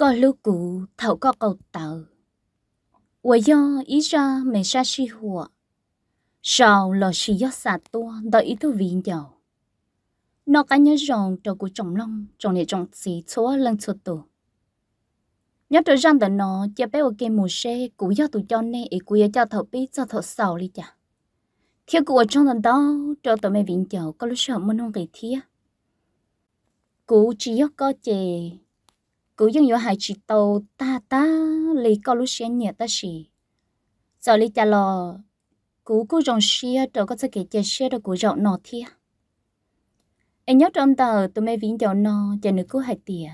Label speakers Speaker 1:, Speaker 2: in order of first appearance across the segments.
Speaker 1: có lúc cụ thấu có cầu tàu. Tôi do ý ra mẹ xa xì hùa. Sao lò xì gió xà tua đợi ý thú viên dầu. Nó cá nhớ rộng cho cụ trọng lòng, trọng này trọng xì chúa lần chúa tù. Nhớ trở rằng tận nó cho bé ok mù xe cụ do tụ cho nè ý cụ cho thầu bí cho thầu sầu đi chả. Thiếu cụ ở trong tận đó cho tụi mẹ viện dầu có lúc sợ muốn không kỳ thiết. Cụ chỉ có chè cứ dùng nhỏ hai chỉ tàu ta ta lấy câu lúc xuyên nhẹ ta xì giờ lấy trả lò cú cú rong xia đó có thể kể chia xia đâu cú rộng nọ thia anh nhớ trong tờ tụi mày vĩnh dạo nọ chờ nữ cú hai tìa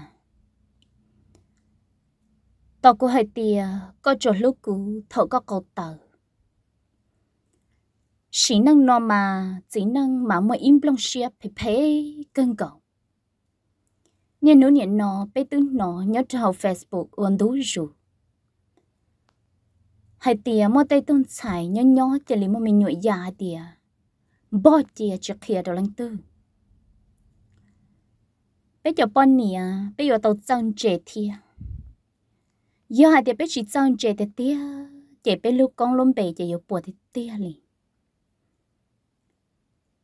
Speaker 1: tàu cú hai tìa có chỗ lúc cú thợ có cầu tờ chỉ năng nọ mà chỉ năng mà mà im lòng xia phải phải cân cầu nên nụ nhận nó bé tư nó nhớ trao Facebook ôn đú rủ. Hai tìa mô tay tôn xài nhớ nhó chả lý mô mình nhuội già tìa. Bó chìa chả khía đồ lăng tư. Bé cho bọn nìa, bé yếu tàu trăng trẻ tìa. Giờ hai tìa bé chỉ trăng trẻ tìa tìa, trẻ bé lúc con lông bè chả yếu bùa tìa tìa lì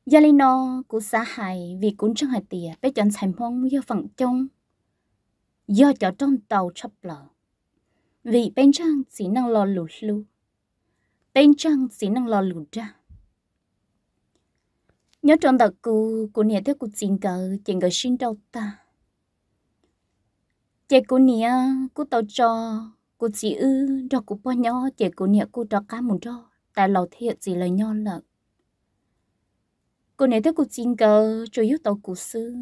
Speaker 1: giờ lên nó cú xã hải vì cũng chẳng hải tiền bé chọn thành phong do phẳng trong do cho trong tàu chấp lờ vì bên trang chỉ năng lo lù lù bên trang chỉ năng lo lù ra nhớ trong đặc cú của nhớ theo của chỉnh cờ chỉnh cờ sinh đâu ta chị của nhớ của tàu cho của chị ư đó của bao nhỏ chị của nhớ của cho cá muốn cho tại lầu thiệt gì lời nhau lợt cô này tới cô chinh cơ cho yếu tàu cụ sư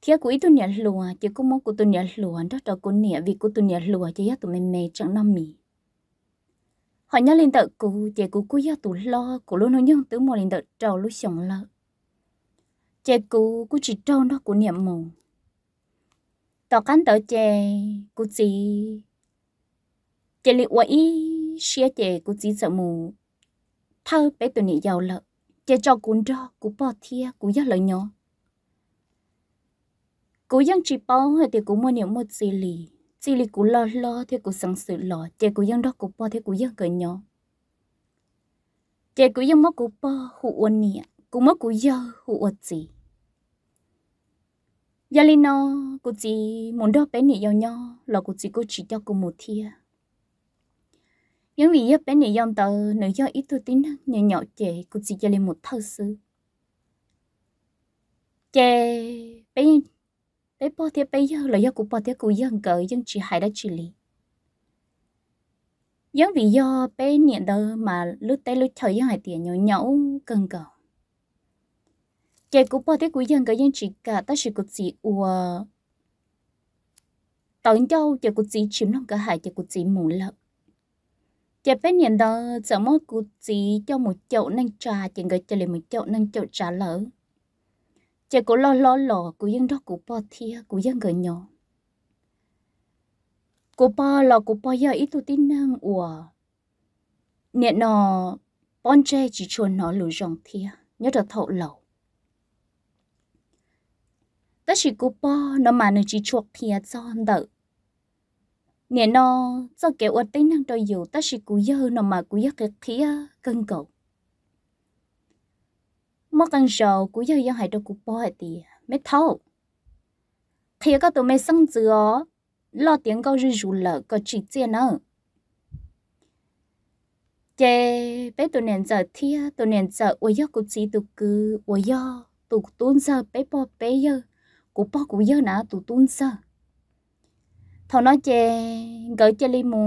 Speaker 1: thiệt của ít tôi nhận lùa chỉ có mong của tôi nhận lùa đó đó cô nè vì của tôi nhận lùa chỉ yếu tụi mềm mè chẳng năm mì họ nhớ lên tờ cụ chỉ cô cú yếu tụi lo cô luôn nói nhung tứ mò lên tờ trâu lúc sống lợ chỉ cô cụ chỉ trâu đó của niệm mù tàu cán tờ chè cô chỉ chè liệu quậy xia chè cô chỉ sợ mù thơ bé tụi nị giàu lợ chế cho cuốn cho cú bỏ thia cú giác lợi nhỏ cú dân chỉ bao thì cú mua niệm một xì lì xì lì cú lo lo thì cú sẵn sự lo chế cú dân đó cú bỏ thì cú dân cởi nhỏ chế cú dân mất cú bỏ hụ uốn nịa cú mất cú dơ hụ uốn gì giờ lên nó cú chỉ muốn đó bé nịa nhau nhau là cú chỉ cú chỉ cho cú một thia những vì giúp bé này dòng tờ nữ do ít tôi tính nhỏ nhỏ trẻ cũng chỉ cho lên một thơ sư trẻ bé bé bỏ thế bé giờ là do cũng bỏ thế cũng dân cờ dân chỉ hại đã chỉ lý những vì do bé niệm đờ mà lúc té lúc thời dân hải tiền nhỏ nhỏ cần cầu trẻ cũng bỏ thế cũng dân cờ dân chỉ cả ta chỉ cũng chỉ ua tận châu trẻ cũng chỉ chiếm lòng cả hải trẻ cũng chỉ muốn lợn chế bên nhận đó giờ mỗi cụ chỉ cho một chậu năng trà chỉ người cho lại một chậu năng chậu trà lỡ chế cụ lo lo lò cụ dân đó cụ bỏ thia cụ dân người nhỏ cụ bỏ lò cụ bỏ giờ ít tu tin năng ủa nhận nó bọn trẻ chỉ chuồn nó lùi rong thia nhớ được thậu lẩu tất chỉ cụ bỏ nó mà nó chỉ chuộc thia cho đợi nè nó cho kẻ ở tên năng đòi dù ta chỉ cú dơ nó mà cú dơ cái khí cân cầu mất cân sầu cú dơ dơ hai đôi cú bò thì mẹ thâu khi các tụi mẹ sưng dừa lo tiếng câu rư rù lợ có chỉ tiền nữa chê bé tụi nền giờ thia tụi nền giờ ôi dơ cú chỉ tụi cứ ôi dơ tụi tuôn giờ bé bỏ bé dơ cú bỏ cú dơ nà tụi tuôn giờ thọ nó chè gỡ chê li mù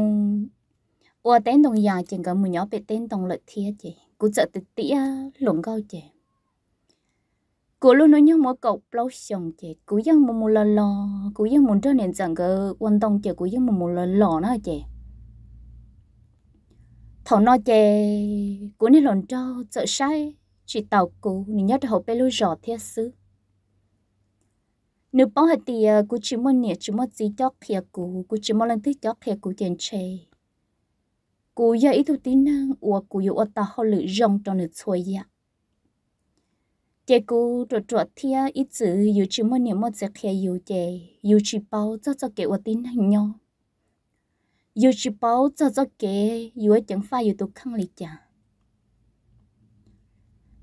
Speaker 1: ua tên đồng già chè gỡ mù nhỏ bị tên đồng lợi thiệt chè cú sợ tịt tía lủng gâu chè cú luôn nói nhớ mỗi cậu lâu sòng chè cú dân mù mù lò lò cú dân muốn cho nên chẳng gỡ quan tông chè cú dân mù mù lò lò nó chê thọ nó chê cú nên lòn trâu sợ sai chỉ tàu cú nên nhớ hậu bê lưu giò thiệt xứ nếu bao hết thì cũng chỉ muốn nè chỉ muốn gì cho kia cũ cũng chỉ muốn lần thứ cho kia cũ tiền chê cũ giờ ít thu tin năng ủa cũ giờ ủa ta họ lự rong cho nửa xuôi ya chế cũ trọ trọ thia ít chữ dù chỉ muốn nhẹ muốn giật kia yêu chế yêu chỉ bao cho cho kia ủa tin năng nhau yêu chỉ bao cho cho kia yêu chẳng phải yêu tụ khăng lì chả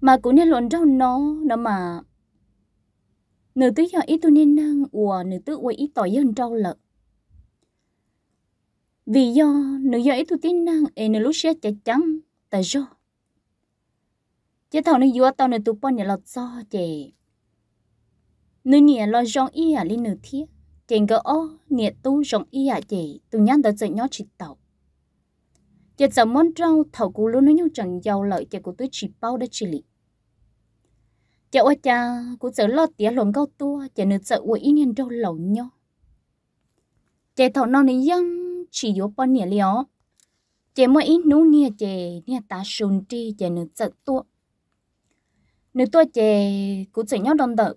Speaker 1: mà cũng nên luận đâu nó nó mà nữ tứ giờ ít tu nên năng của nữ tứ quay ít tỏi dân trâu lợt vì do nữ do ít tu tin năng e nữ lúc sẽ chạy trắng tại do chế thầu nữ vua tao nữ tu pon nhà lọt do chè nữ nhà lo rong y à lên nữ thiết chèn gỡ ô nhà tu rong y à chè tu nhắn tới chạy nhót chỉ tàu chế giờ món trâu thầu cú luôn nó nhau chẳng giàu lợi chè của tôi chỉ bao đã chỉ lịch chợ ở cha cũng sợ lo tía lồn cao tua chợ nữ sợ uy nhiên đâu lẩu nhau chợ thọ non này dân chỉ yếu bao nhiêu liao chợ mỗi ít nú nia chợ nia ta sùn tri chợ nữ sợ tua nữ tua chợ cũng sợ nhau đông đợt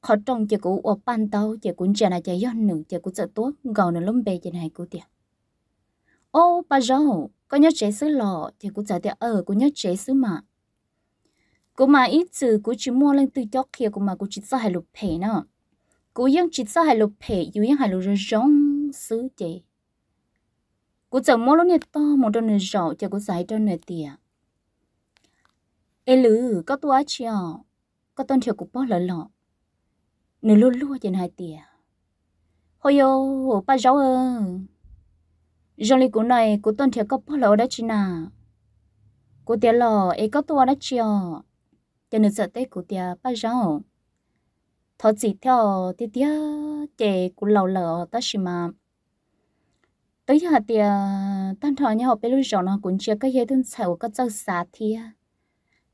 Speaker 1: khó trong chợ cũng ở ban tàu chợ cũng chợ là chợ dân nữ chợ cũng sợ tua gạo nữ lông bề chợ này cũng tiệt ô bà rau có nhớ chế xứ lọ chợ cũng sợ tiệt ở cũng nhớ chế xứ mà cô mà ít từ cô chỉ mua lên từ chóc kia cô mà cô chỉ sợ hai lục phe nữa cô vẫn chỉ sợ hai lục phe dù vẫn hai lục rồi rong xứ chị cô chồng mua luôn này to một đôi này rõ cho cô giải đôi này tiệt ê lử có tua chưa có tuần thiệt cô bỏ lỡ lọ nửa lúa lúa trên hai tiệt hồi yo ba cháu ơi rồi lý của này cô tuần thiệt có bỏ lỡ đã chứ nào cô tiệt lọ ê có tua đã chưa cho nên sợ tết của tia ba rau thọ chỉ theo tia tia chè của lâu lợ ta xí mà tới giờ tia tan thọ nhà họ bé lúc rau nó cũng chưa cái hệ thống sầu có rau xả thia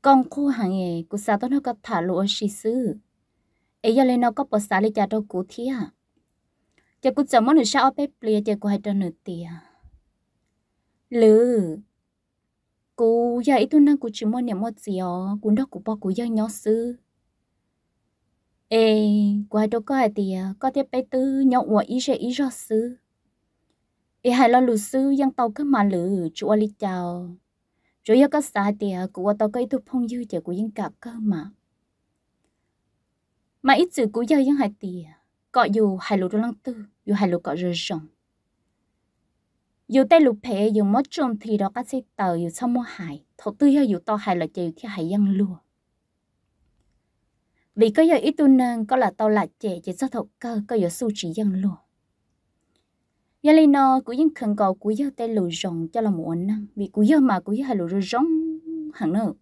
Speaker 1: con khu hàng nghề của sao tôi nó có thả lụa xì xứ ấy giờ lên nó có bỏ xả lấy cha đâu cũ thia giờ cũng chẳng muốn được sao bé bia giờ cũng hay cho nửa tia lư cú giờ ít tuần năng cú chỉ muốn niệm một gì ó cú đó cú bỏ cú giờ nhớ sư ê qua đâu có thì có thể bé từ nhậu ngoài ý sẽ ý rõ sư ê hay là lù sư vẫn tàu cứ mà lử chú ở li chào rồi giờ có xa thì cú ở tàu cái thu phong dư chả cú giang cả cơ mà mà ít sự cú giờ vẫn hay thì có dù hai lù đồ lăng tư dù hai lù có rơi rồng dù tay lục phe dù mất trông thì đó các sĩ tờ dù sao mua hải thổ tư hay dù to hải là chịu khi hải dân lùa vì có giờ ít tu nâng có là tao lại trẻ chỉ sao thổ cơ có giờ su chỉ dân lùa giờ lên nó cũng những khẩn cầu của giờ tay lù rồng cho là một năng vì của giờ mà của giờ hải lù rồng hẳn nữa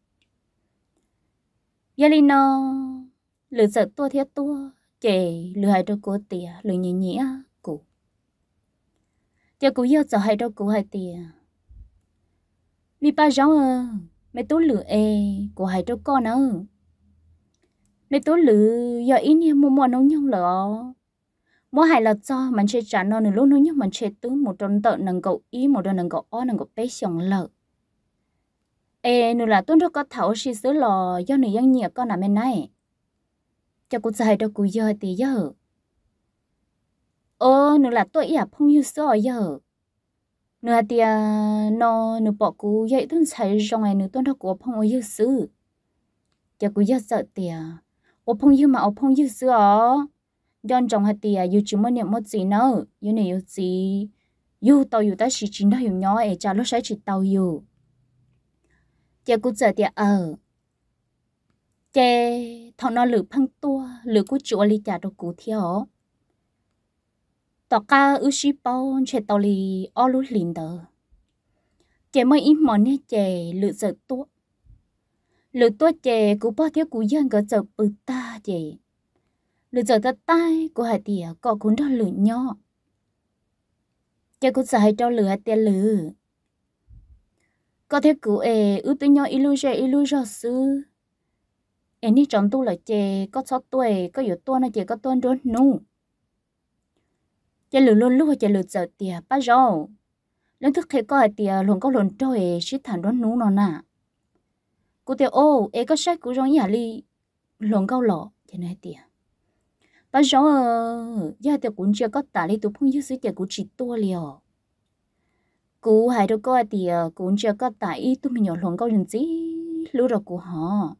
Speaker 1: giờ lên nó lựa sợ tua thiết tua trẻ lựa hại đôi cô tỉa lựa nhẹ nhẹ cho cô yêu giờ hay đâu cô hay tiền vì ba cháu à mẹ tú lửa e cô hay đâu con nữa mẹ tú lửa giờ ít nha mua mua nấu nhau lỡ mua hay là cho mình sẽ trả non lúc nấu nhau mình sẽ tứ một trong tợ nâng cậu ý một đôi nâng cậu o nâng cậu bé xong lợ e nửa là tuấn rất có thảo xí xứ lò do nửa dân nhiệt con là bên này cho cô dạy đâu cô giờ thì giờ ơ nó là tội à phong như sợ giờ nó là tia nó nó bỏ cú vậy tôi sai trong này nó tôi đó của phong như sư giờ cú giờ sợ tia ô phong như mà ô phong như sư ó don trong hạt tia yêu chỉ muốn niệm một gì nữa yêu này yêu gì yêu tàu yêu ta chỉ chính đó yêu nhỏ ấy cha nó sáng chỉ tàu yêu giờ cú giờ tia ờ chè thằng nó lử phăng tua lử cú chùa ly trà đồ cú theo tỏ ca ư shi bao che tàu lì o lú im mòn nè che lự sợ tua lự tua che cú bao thiếu cú dân gỡ sợ bự ta che lự sợ ta tai của hải tìa có cuốn đó lự nho che cú sai cho lự hải tìa lự có thiếu cú e ư tôi nho ilu che ilu jo su em đi chọn tu là che có sót tuổi có yếu tua nó che có tuôn đốn nụ chỉ lừa luôn lúc chỉ lừa giờ tiền ba rau lần thức thấy à. có tiền luôn có lần trôi xí thằng đó nú nó nà cô tiền ô ấy có sai của rong nhà li luôn câu lọ chỉ nói tiền ba rau giờ tiền cũng chưa có tả li tụ phong dư sứ tiền của chị tua liều cú hai đứa coi thì cũng chưa có tại tụi mình nhỏ lòng câu lần gì lúc đó của họ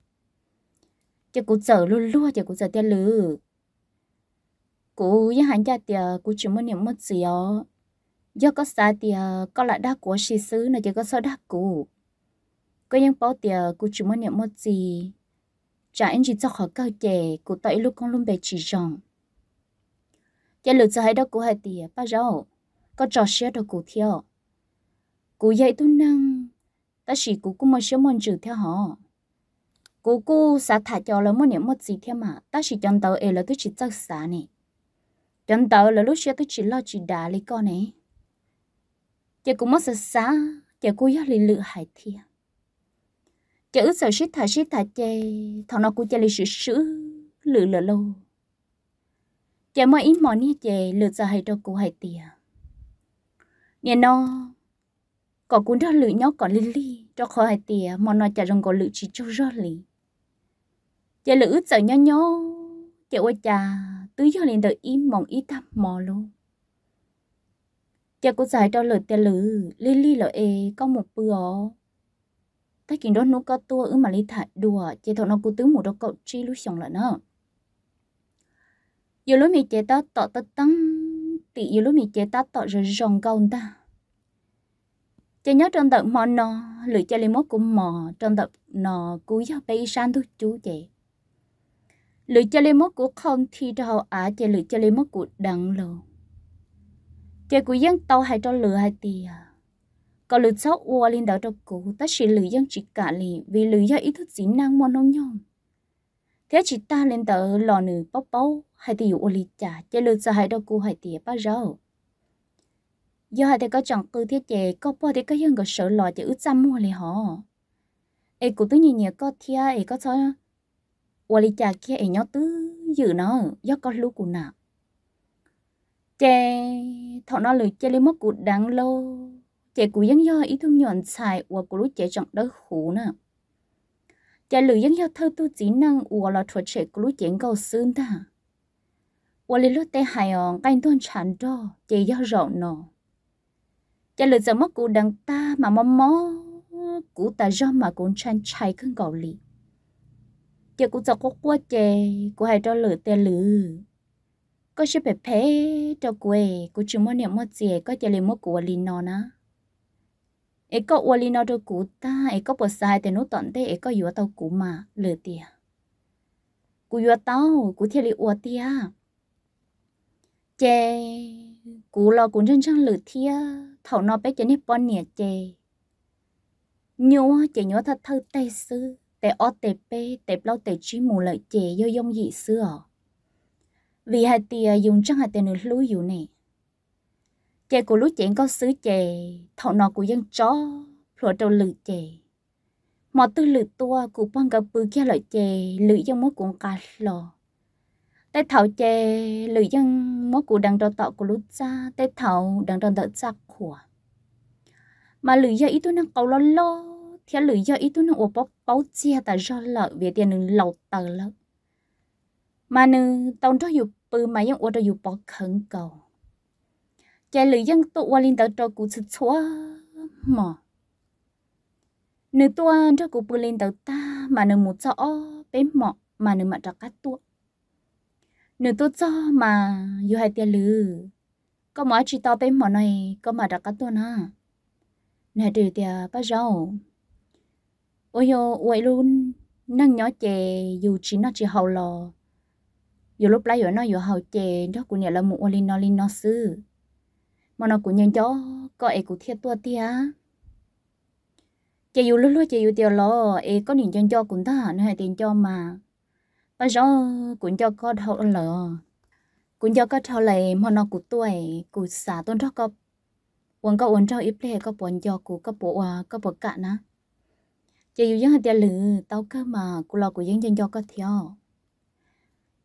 Speaker 1: chứ cũng chờ luôn luôn chứ cũng chờ tiền lử cú nhà hàng gia tiệc cú chỉ muốn niệm một gì ó do có xa tiệc có lại đa của sĩ sứ này chỉ có sợ đa cú có những bảo tiệc cú chỉ muốn niệm một gì trả anh chỉ cho họ cao chè cú tại lúc con luôn bề chỉ rằng chỉ lựa cho hai đó cú hai tiệc bao giờ có trò xe đó cú theo cú dạy tu năng ta chỉ cú cũng mới sớm mòn trừ theo họ cú cú sa thả cho là muốn niệm một gì theo mà ta chỉ chọn tàu ấy là tôi chỉ chắc xả này chẳng tớ là lúc xưa tôi chỉ lo chỉ đá lấy con ấy, chị cũng mất xa xa chị cô giác lì lự hải thiệt chị ước sợ xích thả xích thả chê thằng nó cũng chê lì sự sữ lự lửa lâu chị mới ít mòn nha chè lự sợ hải cho cô hải tiệt nhà nó có cũng ra lự nhóc còn lì lì cho khó hải tiệt mà nó chả rồng có lự chỉ cho rõ lì chị lự ước sợ nhó nhó chị ôi chà tứ cho nên tự im mong ít thăm mò luôn cha cô giải cho lời tiền lử li li lỡ e có một bữa ta kiện đó nó có tua ứ mà li thả đùa chỉ thọ nó cứ tứ một đó cậu chi lúc xong lại nữa giờ lúc mình chế ta tọ ta tăng tỷ giờ lúc mình chế ta tọ rồi rong câu ta cha nhớ trong tập mò nò lưỡi cha li mốt cũng mò trong tập nò cú cho bay sang thôi chú chị lưỡi cho lên mốt của không thì đâu à chơi lưỡi cho lên mốt của đằng lô chơi của dân tàu hay cho lửa hay tì à có lưỡi sáu ua lên đảo cho cụ ta chỉ lưỡi dân chỉ cả lì vì lưỡi do ý thức dĩ năng mòn ông nhom thế chỉ ta lên tàu lò nữ bóc bóc hay tì ua lì chả chơi lựa sao hay đâu cụ hay tì bao giờ do hay thì có chẳng cứ thiết chế có bao thì có dân có sợ lò chơi ướt xăm mua lì họ ấy cụ tôi nhìn nhớ có thia ấy có sao wali cha kia ấy nhau tứ giữ nó do con lú của nọ chè thọ nó lười chè lấy mất cụ đáng lô chè cụ dân do ý thương nhọn xài của cụ lú chè trọng đỡ khủ nè chè lười dân do thơ tu chỉ năng của là thuật chè cụ lú chè ngầu xương ta wali lú tê hài on anh tuôn chán cho chè do rõ nọ chè lười giờ mất cụ đáng ta mà mò mò cụ ta do mà cũng chan chai cưng gạo lì chị cũng cho có quá chè cô hay cho lửa tè lửa có sự bé bé cho quê cũng chỉ muốn niệm muốn chè có chè lấy muốn của linh nó na ấy có của linh nó cho cụ ta ấy có bớt sai thì nó tận thế ấy có yêu tao cụ mà lửa tè cụ yêu tao cụ thiệt lấy ua tè chè cụ lo cũng chân chân lửa tè thầu nó bé chè nếp bon nhẹ chè nhớ chỉ nhớ thật thơ tay xưa tế ở tế bê tế lâu tế chi mù lợi chế do dông dị xưa vì hai tìa dùng chắc hai tìa nữ lũ dụ nè chế của lũ chén có xứ chế thọ nọ của dân chó lụa trâu lự chế mọ tư lự tua của băng gặp bư kia lợi chế lự dân mốt của cả lò tế thảo chế lự dân mốt của đằng đo tọ của lũ cha tế thảo đằng đo tọ cha khủa mà lự giờ ý tôi đang cầu lo lo thì lưỡi do ít tu nó ốp bóc chia ta do lợ về tiền nương lâu tờ lợ mà nương tông cho dù bự mà những ốp cho dù bóc khẩn cầu chạy lưỡi dân tụ qua linh tờ cho cụ sự chúa mỏ nương tua cho cụ bự linh tờ ta mà nương cho rõ bé mỏ mà nương mặt cho cát tua nương tua cho mà dù hai tiền lưỡi có mọi chỉ to bé mỏ này có mà đặt cát tua na nè trừ tiền bắt rau ôi yo ôi luôn năng nhỏ chè dù chỉ nó chỉ hậu lò dù lúc lấy rồi nó dù hậu chè đó của nhà là một ôi nó linh nó sư mà nó cũng nhân cho có ai của thiệt tua tia chè dù lúc lúc chè dù tiêu lò ai có niềm chân cho cũng ta nó hay tiền cho mà bây cho cũng cho có hậu lò cũng cho có thâu lại mà nó cũng tuổi cũng xã tôn thóc có uống có uống trâu ít lệ có buồn cho cũng có bộ à, có bộ cả nữa giờ dù dân hạt lử tao cơ mà cô lo của dân dân cho có theo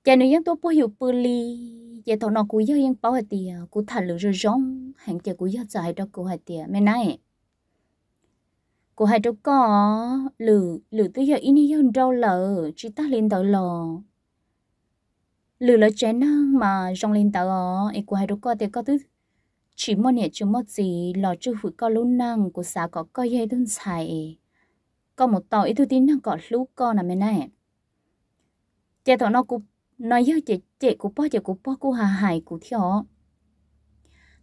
Speaker 1: giờ nếu dân tôi bố hiểu bự li giờ thọ nó của yêu dân bảo hạt tiền của thả lử rồi rong hàng giờ của dân giải đó của hạt tiền mẹ này của hai đứa có lử lử tới giờ ini dân đâu lợ chỉ ta lên tàu lò lử lợ chén mà rong lên tàu ấy của hai đứa có thì có thứ chỉ mong nhẹ chứ mất gì lò chưa hụt có lún năng của xã có coi dây đơn xài có một tàu ít thứ tin năng có lú con nằm bên này chạy thọ nó cú nói với chạy chạy cũng po chạy cũng po cú hà hải cú theo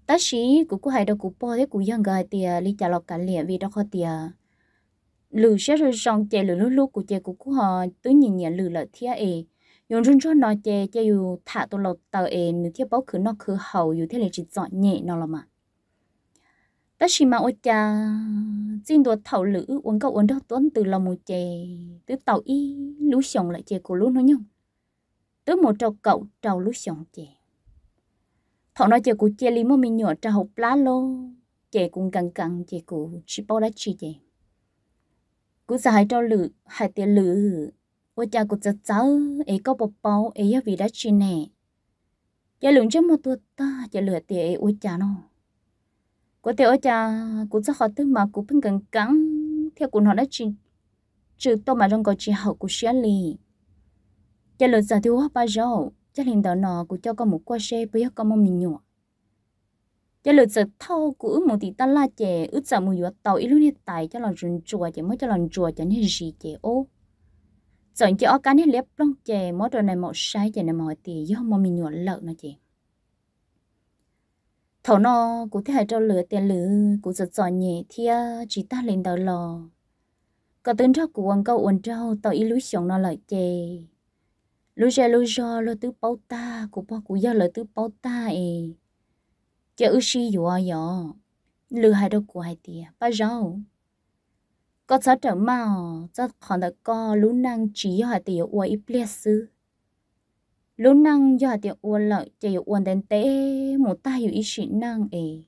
Speaker 1: ta sĩ cú cú hai đầu cú po thế cú giang gái tiề lý trả lọc cả liền vì đó khó tiề lử sẽ rồi xong chạy lử lú lúc của chị cú có họ tới nhìn nhận lử lợi thia ấy dùng run cho nó chạy chạy dù thả tôi lột tờ ấy nếu thia bao khứ nó khứ hầu dù thế là chỉ dọn nhẹ nó là mà ta chỉ mà ôi cha xin đồ thầu lữ uống cậu uống đâu tuấn từ lòng một chè từ tàu y lũ sòng lại chè của lũ nó nhung tới một trâu cậu trâu lũ sòng chè thọ nói chè của chè li mô mình nhỏ trà hộp lá lô chè cũng cằn cằn chè của chỉ bao đã chỉ chè cứ giờ hai trâu lữ hai tiền lữ ôi cha cũng cháu cháu ấy có bọc bao ấy vì đã chỉ nè chè lưỡng cho một tuột ta chè lửa tiền ôi cha nó có thể ở cha cũng rất khó tư mà cũng bên cần cắn theo cũng họ đã chỉ trừ tôi mà trong có chỉ hậu của xe lì cha lợt giả thiếu ba giờ cha liền đó nọ cũng cho con một qua xe bây giờ con mong mình nhỏ cha lợt giả thâu của một tỷ ta la chè ướt giả mùi giọt tàu ít lúc này tài cho lòng rừng chùa chè mới cho lòng chùa chè nên gì chè ô chẳng chè ở cá này lép lông chè mới rồi này màu sai chè này màu tiền do mong mình nhỏ lợn nó chè thảo nó cũng thấy hai trâu lửa tiền lửa cũng giật giỏi nhẹ thì à, chỉ ta lên đầu lò có tướng trâu của quần câu quần trâu tao y lúi xuống nó lại chè lúi ra lúi ra lúi tứ bao ta của bao của do lời tứ bao ta ấy chợ ư si dù ai dọ lừa hai đâu của hai tia ba rau có cháu trở mao cháu còn đã co lú năng chỉ hai tia uai ít lẹ sư lúc năng giờ thì uôn lợi chỉ uôn đến tế một ta hiểu ý sĩ năng ấy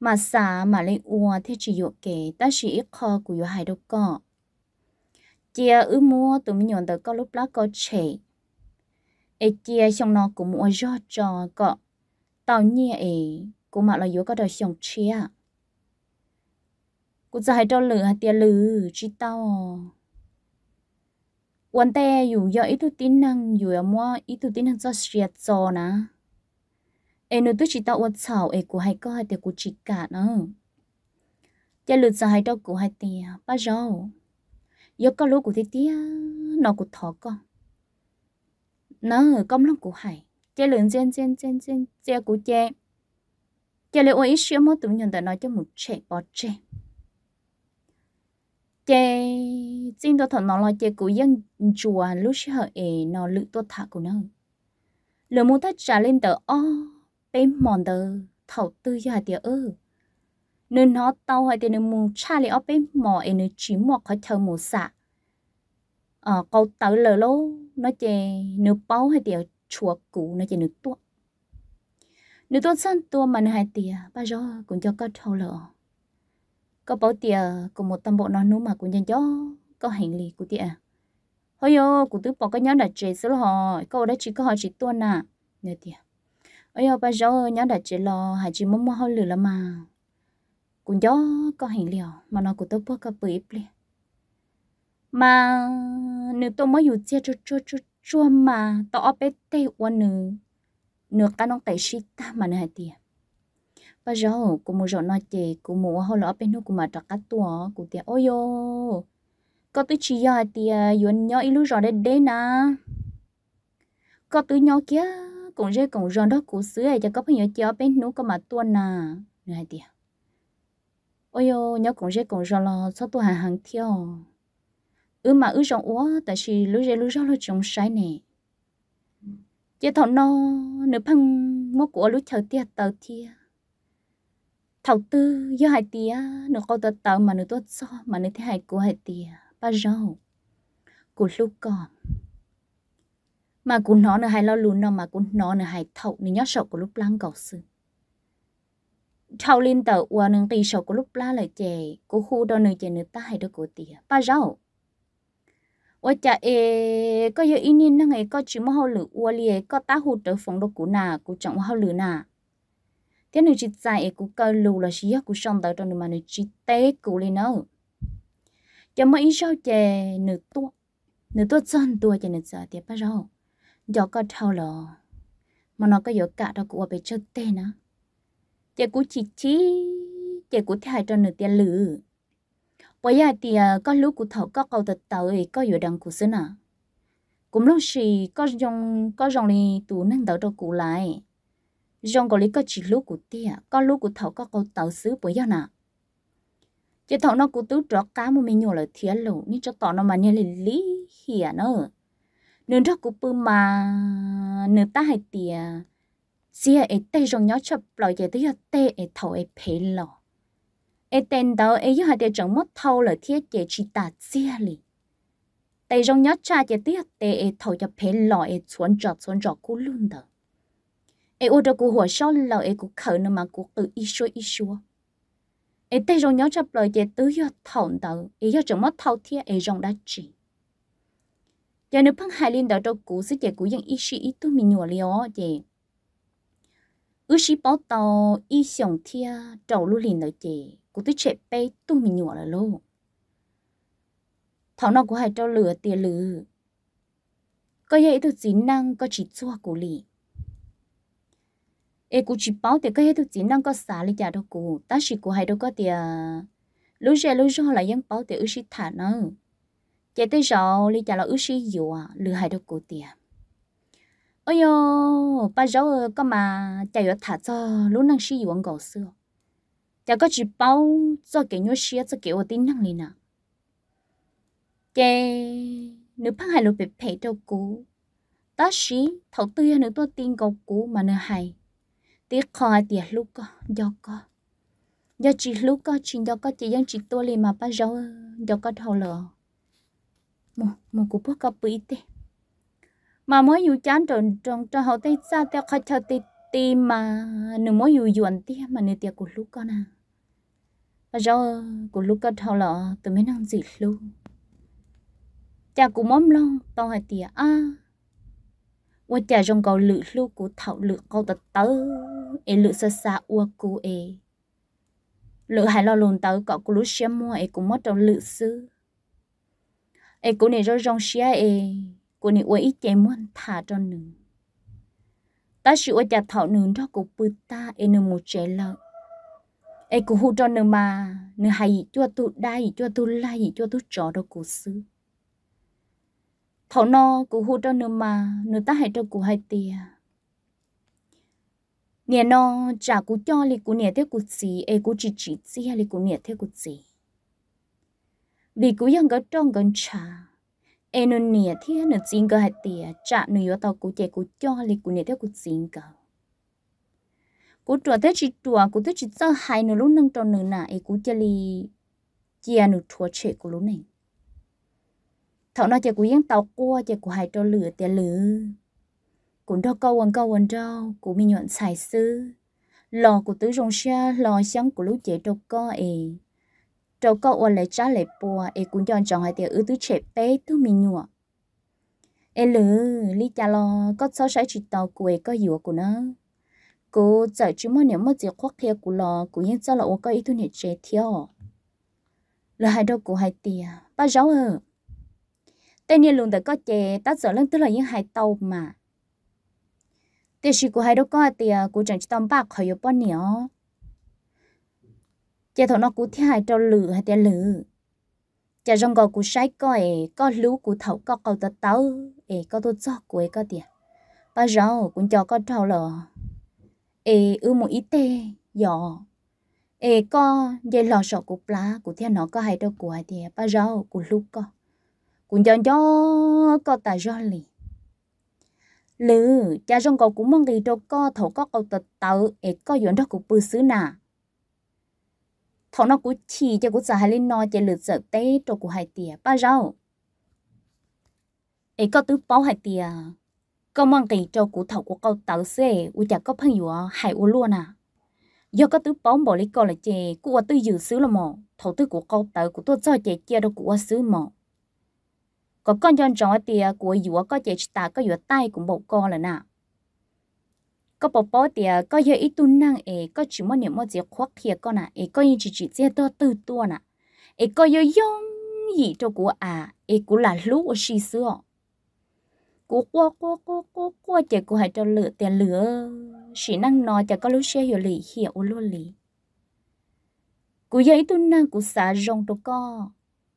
Speaker 1: mà xa mà lấy uôn thì chỉ hiểu kể ta chỉ ít khó của yêu hai đâu có chia ứ mua tụi mình nhận được có lúc lá có trẻ ấy chia xong nó cũng mua do cho cọ tao nhẹ ấy cũng mà là yếu có đời xong chia cũng dài cho lửa tiền lửa chỉ tao วันแต่อยู่ยออีตุตินังอยู่ยมัวอีตุตินังจะเสียจอนะเอ็นตุจิตาวัดเสาเอกูให้ก็ให้แต่กูจิกาดเนอะจะหลุดจะให้ดอกกูให้เตียป้าเจ้ายกก็รู้กูที่เตียนอกูถอก็เนอะก็มันกูให้จะหลุดเจนเจนเจนเจนเจ้ากูเจ้าจะเลยโอ้ยเชื่อมั่วตุนยันแต่น้อยจะหมุดเฉะปอดเฉะ chè xin tôi thằng nó là chè của dân chùa lúc sợ ế nó lự tôi thả của nó lửa muốn tất trả lên tờ o bên mòn tờ thầu tư cho hai tờ ư nên nó tao hai tờ nên muốn trả lại ở bên mò ế nên chỉ mò khỏi thầu mù xạ ờ câu tớ lờ lô nó chè nếu bao hay tờ chùa cũ nó chè nếu tuột nếu tuột sang tua mà hai tờ bao giờ cũng cho có thầu lỡ có bảo tiề cùng một tâm bộ nó nú mà của nhân gió có hành lý của tiệt. ôi yo của tứ bỏ cái nhóm đã chế số họ cô đã chỉ có họ chỉ tuôn nà nè tiệt. ôi yo bây giờ nhóm đã chế lo hà chỉ muốn mua hơi lửa lắm mà cũng gió có hành lý à, mà nó của tớ bỏ cả bưởi bưởi mà nửa tôi mới dùng chia cho cho cho cho mà tao bên tê uốn nửa nửa cái nó tài shit ta mà nửa tiệt bây giờ cô muốn rồi nói chị cô muốn họ lỡ bên nó cô mà trọc cá tua cô tiệt ôi yo có tôi chị giờ thì vẫn nhỏ ít lúc rồi đến đến nà có tôi nhỏ kia cũng rơi cũng rồi đó cô xứ ấy cho có phải nhớ chơi bên nó có mà tua nà nữa tiệt ôi yo nhỏ cũng rơi cũng rồi lo sao tôi hàng hàng theo ư ừ mà ư rong úa tại vì lúc rơi lúc rồi nó trồng sai nè chỉ thằng nó nửa phăng mua của lúc chờ tiệt tàu tiệt thọc tư do hai tía nó có tớ tớ mà nó tốt so mà nó thấy hai của hai tía ba rau của lúc còn mà của nó nữa hai lo lùn nó mà của nó nữa hai thọc nó nhớ sầu của lúc lăng cầu sư thâu lên tờ ua nương tì sầu của lúc la lại chè của khu đo nương chè nửa ta hai đứa của tía ba rau ua chả có giờ in nên năng có chỉ mà hậu lử ua có tá hụt tớ phòng đô của nà của trọng hậu lử nà thế nếu chỉ dạy cũng cơ lù là chỉ cũng xong tới trong đường mà nếu chỉ tế cũng lên nữa cho mấy sao chè nửa tua nửa tua chân tua chè nửa giờ thì bắt đầu giờ có thâu lò mà nó có giờ cả đó cũng bị chết tê nữa chè cũng chỉ chỉ chè cũng thay cho nửa tiền lử bây giờ thì à, có lúc của thầu có câu từ tàu ấy có giờ đằng của xứ nào cũng lúc xì có dòng có dòng đi tủ nâng đầu cho cụ lại rong có lý cái chỉ lú của tia có lú của thầu có câu tàu xứ bởi do nè chỉ thầu nó cũng tứ trọ cá mà mình nhổ là thiệt lù ní cho tỏ nó mà như là lý hiền nữa nên rất cũng bự mà nửa ta hay tia chỉ ở tê rong nhớ chụp lại cái thứ tê ở thầu ở phê lò ở tên đó ở giờ hai tia chẳng mất thầu là thiết chế chỉ ta chia lì tê rong nhớ cha cái thứ tê ở thầu cho phê lò ở chuẩn trọ chuẩn trọ cũng luôn đó ai ô đâu cú hùa sau là ai cú khởi nữa mà cú tự ít xua ít xua ai tay rồi nhớ chấp lời chế tứ do thòng đầu ai do chẳng mất thao thia ai rong đã chỉ giờ nếu phân hai linh đầu đâu cú sẽ chế cú dân ít xí ít tu mình nhổ liao chế ước xí bảo tàu ít xong thia trầu lưu liền lời chế cú tới chế bay tu mình nhổ là lô thằng nào của hai trâu lửa tiền lửa có vậy tôi chỉ năng có chỉ chua của lì e cụ chỉ bảo thì cái hệ thống chỉ năng có xả lý giả đâu cụ ta chỉ cụ hay đâu có tiền lúc giờ lúc giờ là những bảo thì ước sĩ thả nó chạy tới giờ, lý giả là ước sĩ dùa à, lừa hay đâu cụ tiền ôi yo ba cháu có mà chạy vào thả cho lúc năng sĩ dùa ngầu xưa chả có chỉ bảo cho cái nhớ sĩ cho kiểu tin năng lên à chè nữ phát hai lúc bị phê đâu cụ ta chỉ thấu tư nữ tôi tin cầu cụ mà nữ hay tí khó tiệt lúc có do có do chỉ lúc có chỉ do có chỉ dân chỉ tôi liền mà bắt rau do có thầu lợ một một cú bóc cặp bỉ tê mà mỗi dù chán trộn trộn cho hậu tây xa theo khách cho tê tê mà nửa mỗi dù yuan tê mà nửa tiệc của lúc có à và rau của lúc có thầu lợ từ mấy năm gì luôn cha của mắm long tao hay tiệc à 我家中搞绿树，搞草绿，搞得到。e lự sơ xa ua cu e. Lự hải lo lùn tàu có cú lú xe mua e cũng mất trong lự sư. E cũng này rô rong xia e, cô này ua ít chè muốn thả cho nữ. Ta sự ua chặt thọ nữ cho cụ bự ta e nữ một trẻ lợ. E cũng hù cho nữ mà, nữ hay cho tu đai, cho tu lai, cho tu trò đâu cụ sư thọ no cụ hú cho nương mà nương ta hay cho cụ hai tia nè nó trả cú cho li cú nè theo cú gì e cú chỉ chỉ gì li cú nè theo cú gì vì cú dân có trong gần trả e nó nè thế nó xin cơ hạt tiền trả nó yếu tao cú chạy cú cho li cú nè theo cú xin cơ cú trượt thế chỉ trượt cú thế chỉ sợ hai nó luôn nâng trong nửa nà e cú chơi li chia nó thua chế cú luôn này thằng nó chơi cú dân tao cua chơi cú hai trâu lửa tiền lửa cũng đo câu quần câu quần đâu cũng mi nhuận xài sư lò của tứ rong xa lò sáng của lũ trẻ đâu có ấy trâu có ua lệ trả lệ bùa e cũng chọn chọn hai tiền ư tứ chế bé tứ mi nhua e lử li cha lò có sáu sáu chỉ tàu của e có dừa của nó cô chở chứ mà nếu mà chỉ khoác kia của lò của những cho là ua có ý thu nhiệt chế theo là hai đâu của hai tiền ba giáo ờ tên nhiên luôn đã có chè ta giờ lên tứ là những hai tàu mà thì chỉ của hai đứa con thì cũng chẳng chỉ tầm bạc khỏi yếu bọn nhỏ chả thằng nó cũng thi hai trâu lử hay tiền lử chả rong gò cũng sai coi có e, lú cũng thấu có cầu tớ tấu ê e, có tôi cho của có e, tiền bao giờ cũng cho có trâu lờ ê ư một ít tê dọ ê có dây lò sọ của lá của thiên nó có hai đứa của hai thì bao giờ của lú có cũng cho cho có tài do liền lư cha rong cậu cũng mong gì cho co thổ có cậu tật tàu ế co yến đó cũng bự xứ nà thọ nó cũng chỉ cho cũng sợ hai lên no chơi lượt sợ tế cho cũng hai tiề, ba rau ế co tứ báo hai tiề, có mong gì cho cũng thọ của cậu tàu xe u cha có phân dụa hai u luôn à do có tứ báo bỏ lấy co là chè cũng tứ dự xứ là mò thọ tứ của cậu tàu của tôi cho chè chia đâu cũng xứ mò có con chọn chọn thì của yếu có chế ta có yếu tay cũng bầu con là nà có bầu bầu thì có yếu ít tu năng ấy có chỉ muốn niệm một gì khoác thiệt con nè à, e có những chỉ chỉ chế to tư tua nà e có yếu yong gì cho của à e cũng là lũ ở xí xưa của qua qua qua qua qua chế của hai cho lửa tiền lửa chỉ năng nó chả có lũ xe hiểu lì hiểu luôn lì của giấy tu năng của xã rong to co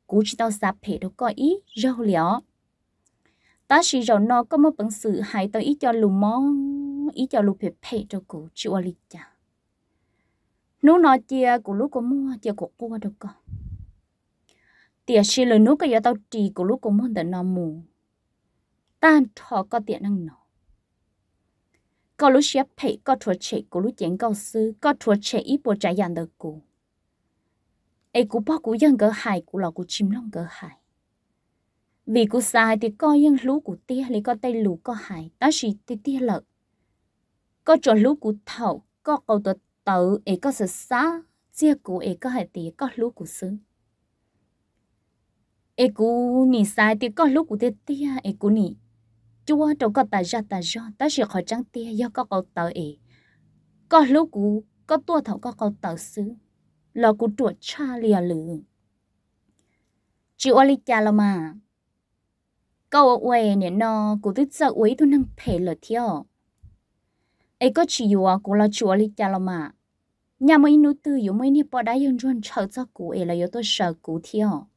Speaker 1: cú chỉ tao sạp phải đâu có ý rau lió ta chỉ rau nó có một bằng sự hay tao ít cho lù mó ít cho lù phải phải cho cú chịu ở lịch chả nú nó chia cú lúc có mua chia cú qua đâu có tiệt chỉ là nú cái giờ tao trì cú lúc có mua để nó mù ta thọ có tiện năng nó có lúc xếp phải có thua chạy cú lúc chén cao sư có thua chạy ít bộ trái dàn được cú ấy cú bao cú dân gỡ hại cú lọ cú chim long gỡ hại vì cú sai thì coi dân lú cú tia lấy có tay lú có hại ta chỉ tia tia lợt có cho lú cú thầu có cầu tự tự ấy có sự xá chia cú ấy có hại tia có lú cú xứ ấy cú nỉ sai thì có lú cú tia tia ấy cú nỉ chúa trong có ta ra ta do ta chỉ khỏi trắng tia do có cầu tự ấy có lú cú có tua thầu có cầu tự xứ lo cú trụ cha lìa lử chỉ ô li cha mà câu quê nè nó cú tức giờ quấy tôi năng thể lợt theo ấy có chỉ yêu à, cú lo chúa li cha lo mà nhà mấy nụ tư yêu mấy nếp bỏ đá yên chờ cho cú ấy là tôi sợ cú theo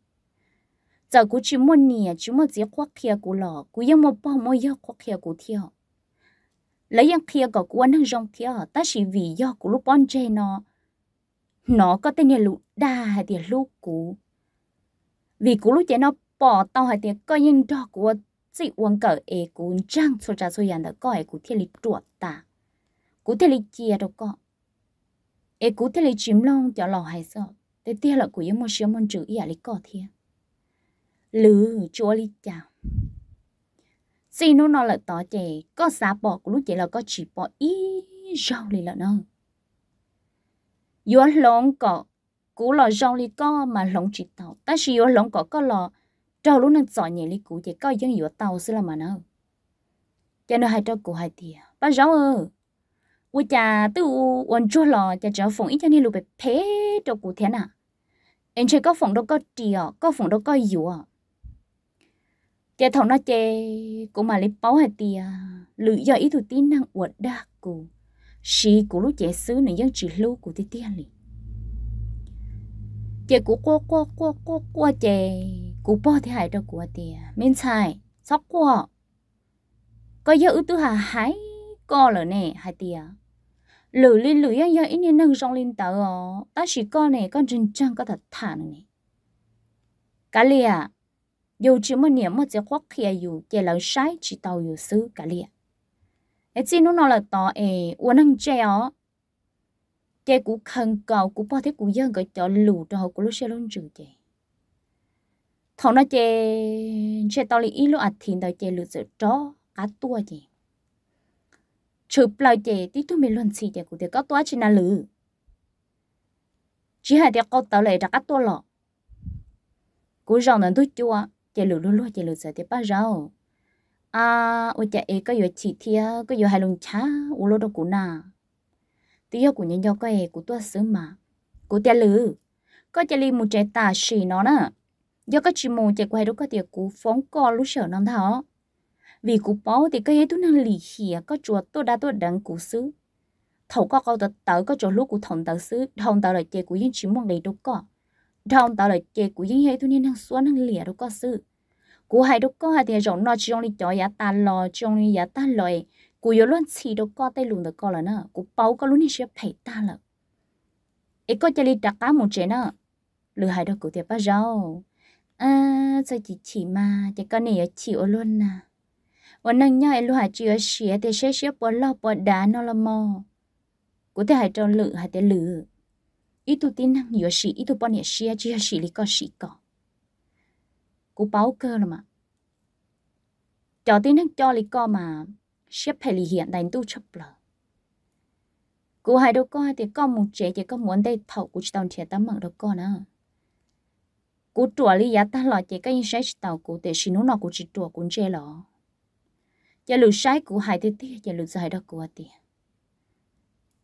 Speaker 1: giờ cú chỉ muốn nè à, chỉ muốn chỉ khoác kia cú lọ cú yêu một bao mỗi yêu khoác kia cú theo lấy yên kia có cú năng rong theo ta chỉ vì yêu cú lúc bon chơi nó nó có tên là lũ đa hay tiền lũ cũ vì cũ lũ trẻ nó bỏ tao hay tiền coi nhưng đó của chị uống cỡ ế cũ trăng cho cha cho yàn đã có ế cũ thiên lý chuột ta cũ thiên lý chia đâu có ế cũ thiên lý chìm long cho lò hay sợ thế tiếc là cũ yếm một xíu môn chữ yà lý cỏ thiên lứ chúa lý chào xin nó nó là tỏ trẻ có xá bỏ của lũ trẻ là có chỉ bỏ ý rau lì là nó yếu lông có cú lo rong li có mà lông chỉ tàu ta chỉ yếu lông có có lo trâu lúc nãy giỏ nhẹ li cú chỉ có dân yếu tàu xí là mà nó cha nên hai trâu cú hai tia ba rau ơ ui cha tư uốn chua lo cha cháu phồng ít cho nên lù bẹp phê trâu cú thế nào em chơi có phồng đâu có tiệt có phồng đâu có yếu cha thằng na chê cũng mà lấy báu hai tia lự do ít thủ tin năng uốn đa cú sĩ của lúc trẻ xứ này dân chỉ lưu của tê tiền lì chị của cô cô cô cô cô chị của bỏ thì hại đâu của tê men xài sóc cô có giờ ưu tư hà hái co lỡ nè hai tìa lử lên lử yên yên ít nên nâng rong lên tờ ó ta chỉ co nè con chân chân có thật thả này nè cả lìa dù chỉ một niệm một chiếc khoác kia dù chỉ lỡ sai chỉ tàu dù sư cả lìa thế chỉ nó là tỏ ế uốn ăn treo chế cũ khăn cầu cũ bao thế cũ dân gọi cho lù cho họ cũ lúc luôn trừ thằng nó chế chế tao lý ý lúc ạt thìn tao chế lù sợ chó cá tua chế chụp lại chế tí tôi mình luôn xì chế cũ thì có tua chỉ là lù chỉ hai đứa con tao lại ra cá tua lọ cú rằng nên tôi chua chế lù luôn luôn chế lù sợ thì bao rau à ôi cha, ấy có vừa chỉ thi, có vừa hai lồng cha, u lô đâu cũ nà tuy heo của nhân do cái của tôi sớm mà cô tia lử có chỉ li một trái tà xì nó nè do cái chỉ một chạy quay đâu có tiệc cú phóng co lú sợ nó thảo vì cú bó thì cái ấy tôi năng lì hìa có chùa tôi đã tôi đặng cú xứ thầu có câu tật tớ có chỗ lúc của thằng tớ xứ thằng tớ lại chơi của những chỉ mong ngày đâu có thằng tớ lại chơi của những ấy tôi nên năng xuống năng lìa đâu có xứ cú hai đứa có hai thì rộng nói trong đi cho giá ta lo trong đi giá ta lo cú yêu luôn chỉ đâu có tay luôn được có là nữa cú bảo có luôn đi sẽ phải ta là ấy có chơi đặt cá một chế nữa lừa hai đứa cú thì bao giờ à sao chỉ chỉ mà chỉ có này chịu luôn à วันนั้นย่อยลูหาเจือเสียแต่เชื่อเชื่อปวดรอบปวดดานอละมอกูแต่หายจนหลือหายแต่หลืออีตุตินังอยู่สีอีตุปอนเนี่ยเสียเจือสีลิก็สีก่อ cú báo cơ là mà cho tin hắn cho lý co mà xếp phải lý hiện đánh tu chấp lờ cú hai đâu coi thì con một chế chỉ có muốn đây thầu của tao trẻ tắm mặn đâu con à cú trùa lý giá ta lọ chỉ có những sai tàu của để xin nó của chỉ trùa cũng chế lọ giờ lựa sai của hai thì tiếc giờ lựa dài đó của tiếc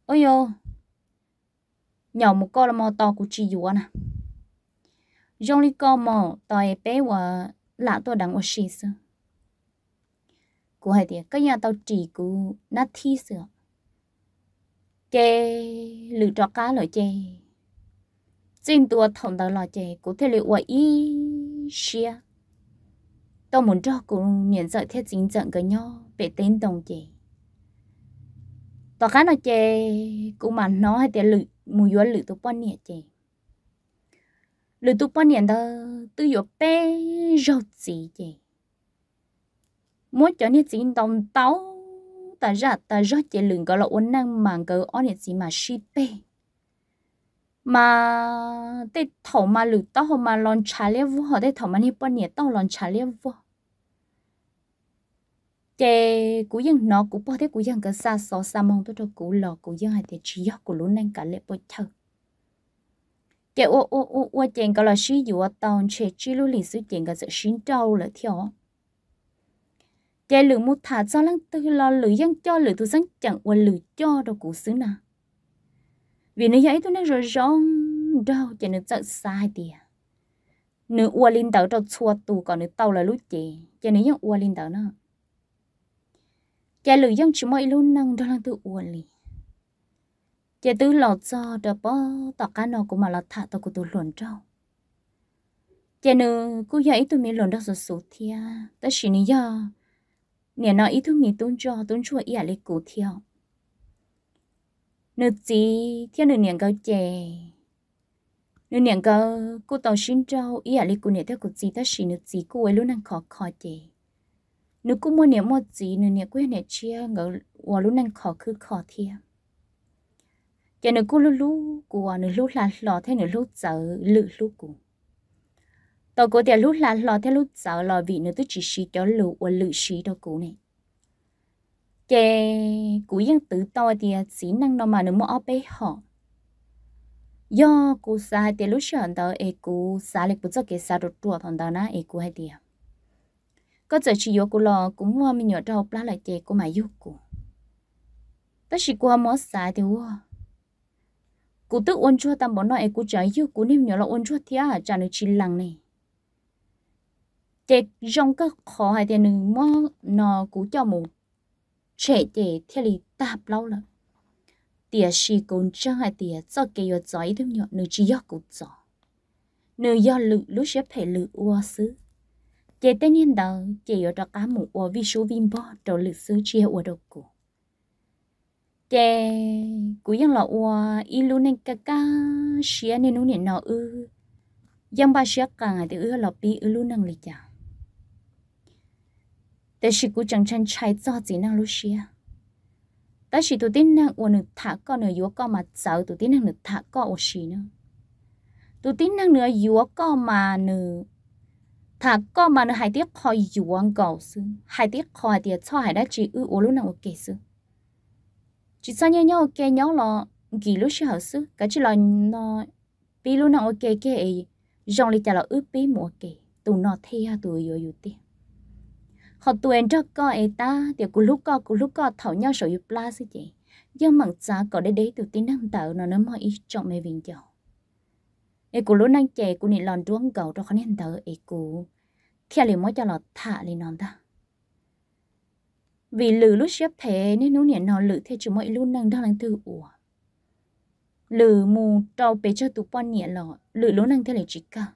Speaker 1: ôi yo nhỏ một con là mò to của chị dù nè rong li co mò tòi bé và lạ tôi đang ở xí sơ cụ hay thì cái nhà tao chỉ cụ nát thi sửa chê lự trọ cá lỡ chê xin tua thòng tàu lò chê cụ thể liệu quậy xia tao muốn cho cụ nhận dạy thiết chính trận cái nhau về tên đồng chê tao cá nó chê cụ mà nó hay thì lự mùi gió lự tao bao nịa chê lũ tụ bao nhiêu đó tự yếu bé rau gì vậy mỗi chỗ nhiệt gì đồng tàu ta ra ta rót chỉ lừng gọi là uốn năng màng cỡ ở nhiệt gì mà ship bé mà tê thầu mà lũ tao họ mà lon trà liêu vô họ tê thầu mà nhiệt bao nhiêu tao lon trà liêu vô chè cú dân nó cú bao thế cú dân cái xa xó xa mong tôi cho cú lò cú dân hai thì chỉ do cú lún năng cả lệ bao thầu cái ô ô ô ô chuyện cái là sử dụng tàu chế chỉ lưu lịch sử chuyện cái sự xin trâu là thiếu cái lửa một thả cho lăng tư lo lửa dân cho lửa tôi sáng chẳng qua lửa cho đâu cũng xứ nà vì nó vậy tôi nói rồi rong đâu cho nó chọn sai đi nếu ua linh tàu cho chua tù còn nếu tàu là lúc chị chỉ nếu dân ua linh tàu nữa cái lửa dân chỉ mọi lúc năng đó là tư ua linh giờ tư lọt do đỡ bó tọt cá nó cũng mà lọt thả tọt của tôi luồn trâu giờ nữ cô giờ ít tôi mi luồn đó số sụt thia tất chỉ nữ giờ nè nó ít tôi mi tôn cho tôn chua ít lấy cụ theo nữ gì theo nữ niệm câu chè nữ niệm câu cô tàu xin trâu ít à lấy cụ niệm theo cụ gì ta xin nữ gì cô ấy luôn đang khó khó chè nữ cũng mua niệm mua gì nữ niệm quên niệm chia ngỡ và luôn đang khó cứ khó thiệt cái nó cứ lú lú của nó lú là lò thế nó lú sợ lự lú của tao có thể lú là lò thế lú sợ lò vì nó tôi chỉ xí cho lù và lự xí đó cũ này cái cú yên tự to thì chỉ năng nó mà nó mua bé họ do cú xa thì lú chọn tao ấy cú xa lịch bút cho cái xa đột tua thằng tao na ấy cú hay tiệt có giờ chỉ vô cú lò cũng mua mình nhỏ trâu lá lại chè cú mà giúp cú tất chỉ cú mua xa thì mua cú tức ôn chua tam bọn nói cú trái yêu cú niệm nhỏ là ôn chua thì à chả nơi chín lằng này thế trong các khó hay thế nương mò nó cú cho mù trẻ trẻ thế lì tạp lâu lắm tia xì cồn trang hay tia cho kêu yo trái thêm nhỏ nơi chỉ yo cú giỏ nơi yo lự lúc sẽ phải lự ua xứ chế tên nhiên đạo chế yo đó cá mù ua vi số vim bo đầu lự xứ chia ua đầu cũ chè cú dân lọ ua y lu nên cả cả xía nên nụ nọ ư dân ba xía cả ngày thì ư lọ pi ư lu năng lì chả แต่สิกูจังฉันใช้จอจีนังลูเชียแต่สิตัวที่นั่งอวนึกถักก็เนื้อยัวก็มาเจ้าตัวที่นั่งนึกถักก็อวชีเนาะตัวที่นั่งเนื้อยัวก็มาเนื้อถักก็มาเนื้อหายที่คอยยัวเก่าซึ่งหายที่คอยเดียชอบหายได้จีอืออวลูนังอวเกซึ่ง chỉ sao nhau nhau ok nhau là gì lúc sẽ hậu sư cái chỉ là nó bí luôn nào ok kia ấy dòng lịch là ướp bí mùa kì tụ nó thi ha tụ yo yo ti họ tụ em cho co ấy ta thì cú lúc co cú lúc co thảo nhau sầu yo pla sư chị do mặn giá có để đấy tụi tin năng tạo nó nó mọi ít chọn mê vinh cho ấy cú lúc năng chè cũng nị lòn đuông cầu cho khó nên tạo ấy cú theo lại mới cho nó thả lên nó ta vì lử lúc xếp thế nên nếu nhện nó lử thế chúng mọi luôn năng đang lăng từ ủa lử mù tàu bé cho tụ bọn nhện lọ lử luôn năng thế này chỉ cả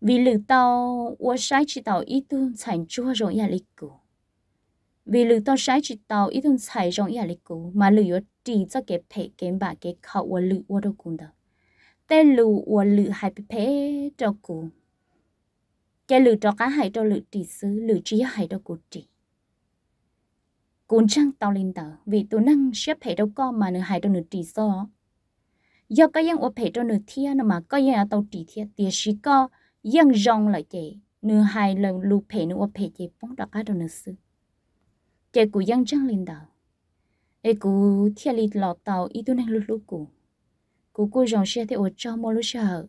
Speaker 1: vì lử tàu ủa sai chỉ tàu ít tu thành chua rồi nhà lịch cũ vì lử tàu sai chỉ tàu ít tu thành rồi nhà lịch cũ mà lử yếu chỉ cho cái phê cái bà cái khẩu ủa lử ủa đâu cũng được thế lử ủa lử hai bị phê cho cũ, cái lử cho cá hai cho lử chỉ xứ lử chỉ hai cho cũ chỉ cũng chẳng tao lên tờ vì tụi năng xếp phải đâu có mà nửa hai đâu nửa trì so do cái yang ốp phải đâu nửa thia nó mà cái yang tàu trì thia tia xí co yang rong lại chị nửa hai lần lù phải nửa ốp phải chị bóng đọc cái đâu nửa sư chị cũng yang chẳng lên tờ ê cú thia lịt lọ tàu ý tụi năng lù lù cũ cú cô dòng xe thì ốp cho mua lù sợ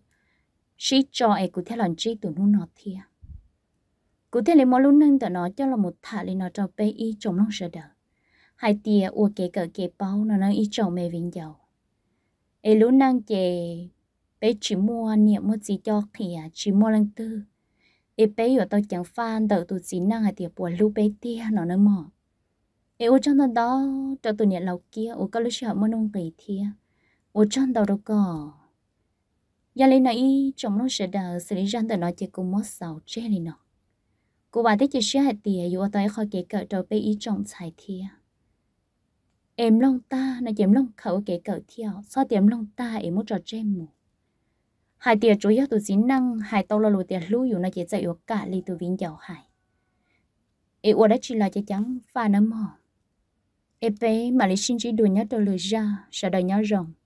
Speaker 1: sĩ cho ê cú theo lần chi tụi nó nọ thia cụ thể là mỗi lúc nâng tờ nó cho là một thả lên nó cho bé y chồng nó sợ đỡ hai tia ua kể cỡ kể bao nó nâng y chồng mẹ vĩnh dầu ấy lúc nâng chè bé chỉ mua niệm mua gì cho khỉ à chỉ mua lần tư ấy bé ở tao chẳng phan đỡ tụi gì nâng hai tia bùa lúc bé tia nó nâng mỏ ấy ô trong đó cho tụi niệm lâu kia ô có lúc sợ mất nông kỳ thia ô trong đó đâu có giờ lên này trồng long sợ đỡ xử lý răng tờ nó chỉ cùng mất sầu che lên nó cô bà thích chia hạt tìa dù tới khỏi kể cỡ trò bê ý trọng xài thìa em long ta nó chém long khẩu kể cỡ theo so tiệm long ta em muốn trò chém mù hai tìa chủ yếu tụ dĩ năng hai tàu lo lù tìa lưu dù nó chỉ dạy ổ cả lì tụ vĩnh dạo hai. em ua đã chỉ là chỉ trắng pha nấm mò em bé mà lấy xin chỉ đùa nhớ đầu lừa ra sợ đời nhớ rồng